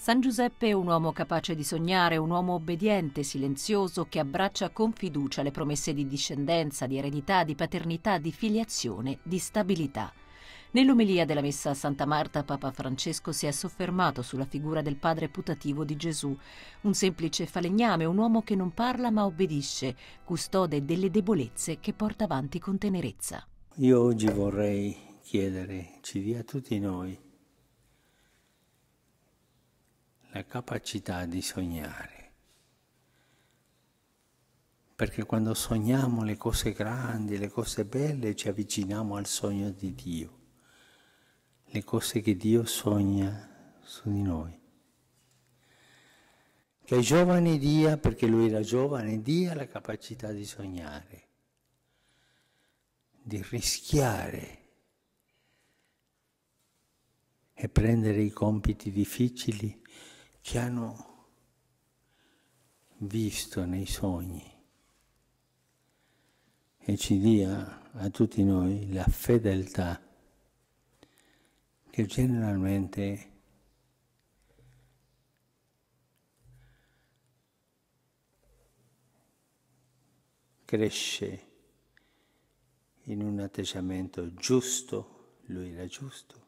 San Giuseppe è un uomo capace di sognare, un uomo obbediente, silenzioso, che abbraccia con fiducia le promesse di discendenza, di eredità, di paternità, di filiazione, di stabilità. Nell'omelia della messa a Santa Marta Papa Francesco si è soffermato sulla figura del padre putativo di Gesù, un semplice falegname, un uomo che non parla ma obbedisce, custode delle debolezze che porta avanti con tenerezza. Io oggi vorrei chiedere, ci dia a tutti noi, la capacità di sognare. Perché quando sogniamo le cose grandi, le cose belle, ci avviciniamo al sogno di Dio, le cose che Dio sogna su di noi. Che ai giovani dia, perché lui era giovane, dia la capacità di sognare, di rischiare e prendere i compiti difficili che hanno visto nei sogni e ci dia a tutti noi la fedeltà che generalmente cresce in un atteggiamento giusto, lui era giusto,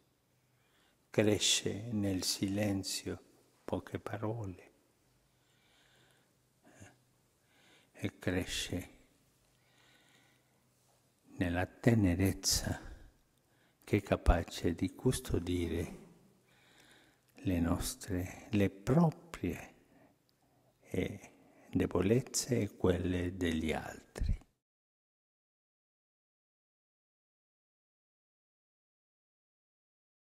cresce nel silenzio poche parole eh, e cresce nella tenerezza che è capace di custodire le nostre, le proprie eh, debolezze e quelle degli altri.